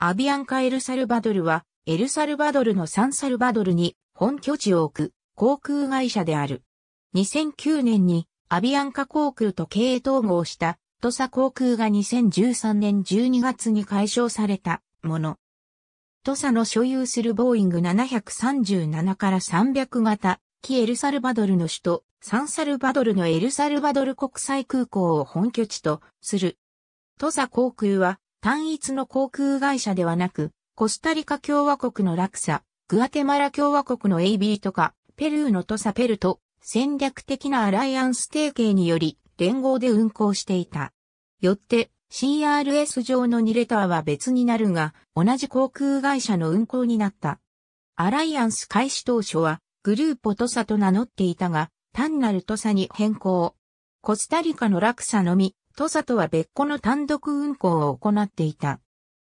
アビアンカ・エルサルバドルは、エルサルバドルのサンサルバドルに本拠地を置く航空会社である。2009年にアビアンカ航空と経営統合したトサ航空が2013年12月に解消されたもの。トサの所有するボーイング737から300型、キエルサルバドルの首都、サンサルバドルのエルサルバドル国際空港を本拠地とする。トサ航空は単一の航空会社ではなく、コスタリカ共和国のクサ、グアテマラ共和国の AB とか、ペルーのトサペルと戦略的なアライアンス提携により連合で運行していた。よって CRS 上の2レターは別になるが、同じ航空会社の運航になった。アライアンス開始当初は、グルーポトサと名乗っていたが、単なるトサに変更。コスタリカのクサのみ、土佐とは別個の単独運行を行っていた。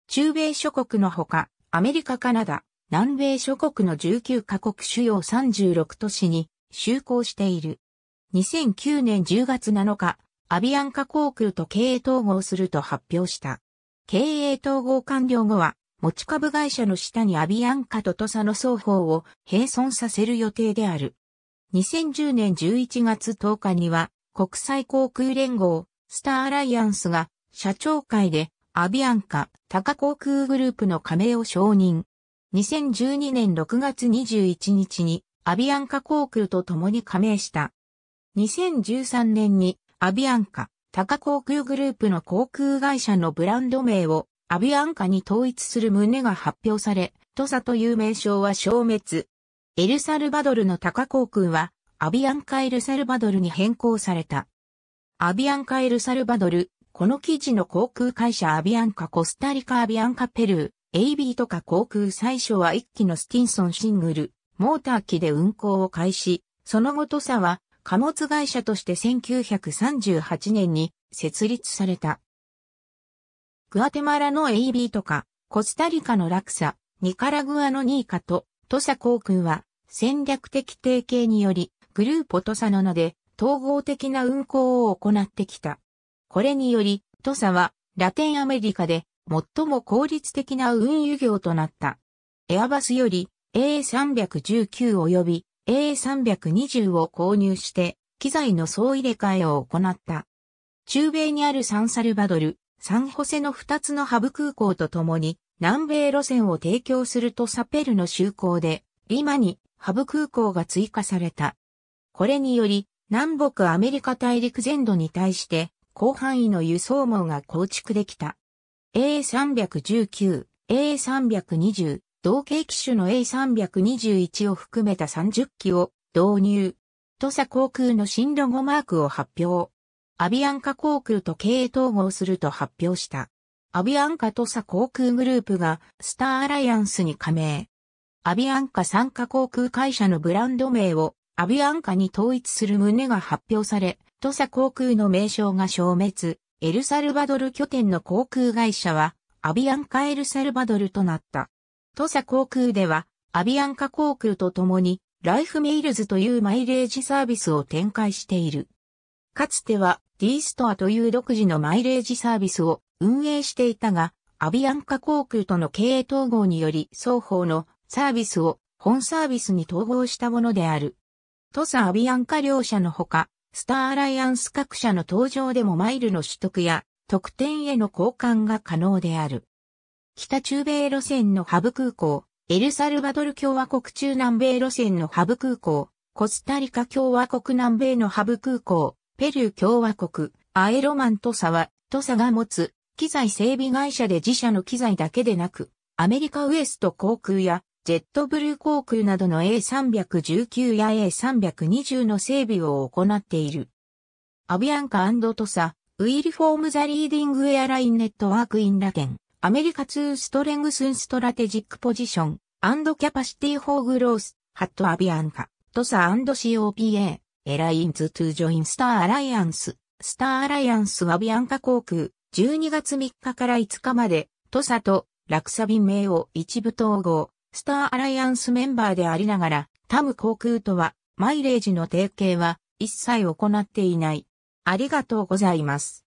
中米諸国のほか、アメリカ、カナダ、南米諸国の19カ国主要36都市に就航している。2009年10月7日、アビアンカ航空と経営統合すると発表した。経営統合完了後は、持ち株会社の下にアビアンカと土佐の双方を並存させる予定である。2010年11月10日には、国際航空連合スターアライアンスが社長会でアビアンカ、タカ航空グループの加盟を承認。2012年6月21日にアビアンカ航空と共に加盟した。2013年にアビアンカ、タカ航空グループの航空会社のブランド名をアビアンカに統一する旨が発表され、トサという名称は消滅。エルサルバドルのタカ航空はアビアンカエルサルバドルに変更された。アビアンカエルサルバドル、この記事の航空会社アビアンカコスタリカアビアンカペルー、AB とか航空最初は1機のスティンソンシングル、モーター機で運航を開始、その後とさは貨物会社として1938年に設立された。グアテマラの AB とか、コスタリカのラクサ、ニカラグアのニーカと、トサ航空は戦略的提携により、グループトサの名で統合的な運行を行ってきた。これにより、土佐はラテンアメリカで最も効率的な運輸業となった。エアバスより A319 及び A320 を購入して、機材の総入れ替えを行った。中米にあるサンサルバドル、サンホセの2つのハブ空港とともに、南米路線を提供するとサペルの就航で、リマにハブ空港が追加された。これにより、南北アメリカ大陸全土に対して広範囲の輸送網が構築できた。A319、A320、同型機種の A321 を含めた30機を導入。土佐航空の新ロゴマークを発表。アビアンカ航空と経営統合すると発表した。アビアンカ土佐航空グループがスターアライアンスに加盟。アビアンカ参加航空会社のブランド名をアビアンカに統一する旨が発表され、土佐航空の名称が消滅、エルサルバドル拠点の航空会社は、アビアンカエルサルバドルとなった。土佐航空では、アビアンカ航空と共に、ライフメイルズというマイレージサービスを展開している。かつてはディーストアという独自のマイレージサービスを運営していたが、アビアンカ航空との経営統合により双方のサービスを本サービスに統合したものである。トサ・アビアンカ両社のほか、スターアライアンス各社の登場でもマイルの取得や特典への交換が可能である。北中米路線のハブ空港、エルサルバドル共和国中南米路線のハブ空港、コスタリカ共和国南米のハブ空港、ペルー共和国、アエロマントサは、トサが持つ、機材整備会社で自社の機材だけでなく、アメリカウエスト航空やジェットブルー航空などの A319 や A320 の整備を行っている。アビアンカトサ、ウィルフォームザリーディングエアラインネットワークインラケン、アメリカツーストレングスンストラテジックポジション、アンドキャパシティフォーグロース、ハットアビアンカ、トサ COPA、エラインズトゥジョインスターアライアンス、スターアライアンスアビアンカ航空、12月3日から5日まで、トサとラクサ便名を一部統合、スターアライアンスメンバーでありながら、タム航空とは、マイレージの提携は一切行っていない。ありがとうございます。